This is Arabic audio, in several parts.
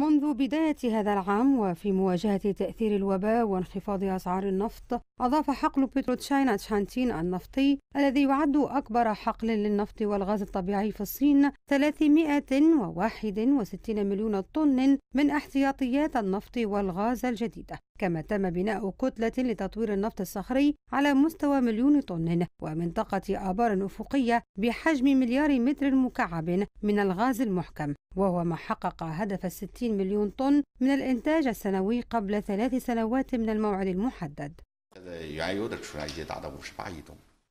منذ بداية هذا العام وفي مواجهة تأثير الوباء وانخفاض أسعار النفط أضاف حقل بتروتشاينا تشاينا تشانتين النفطي الذي يعد أكبر حقل للنفط والغاز الطبيعي في الصين 361 مليون طن من احتياطيات النفط والغاز الجديدة كما تم بناء كتلة لتطوير النفط الصخري على مستوى مليون طن ومنطقة آبار أفقية بحجم مليار متر مكعب من الغاز المحكم وهو ما حقق هدف الستين مليون طن من الإنتاج السنوي قبل ثلاث سنوات من الموعد المحدد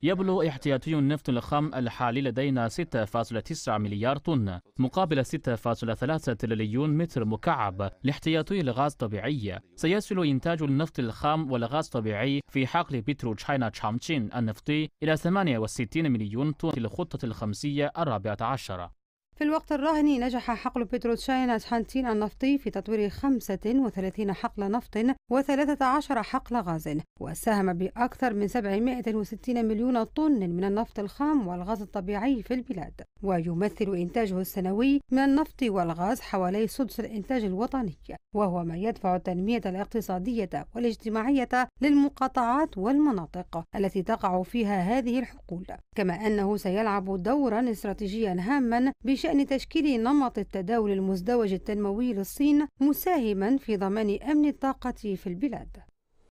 يبلغ احتياطي النفط الخام الحالي لدينا 6.9 مليار طن مقابل 6.3 تريليون متر مكعب لاحتياطي الغاز الطبيعي سيصل إنتاج النفط الخام والغاز الطبيعي في حقل بترو تشاينا تشامتشين النفطي إلى 68 مليون طن في الخطة الخمسية الرابعة عشرة في الوقت الراهن نجح حقل بتروتشاينا تشانتين النفطي في تطوير 35 حقل نفط و13 حقل غاز وساهم بأكثر من 760 مليون طن من النفط الخام والغاز الطبيعي في البلاد ويمثل إنتاجه السنوي من النفط والغاز حوالي سدس الإنتاج الوطني وهو ما يدفع التنمية الاقتصادية والاجتماعية للمقاطعات والمناطق التي تقع فيها هذه الحقول كما أنه سيلعب دورا استراتيجيا هاما بشأن بشأن تشكيل نمط التداول المزدوج التنموي للصين مساهما في ضمان أمن الطاقة في البلاد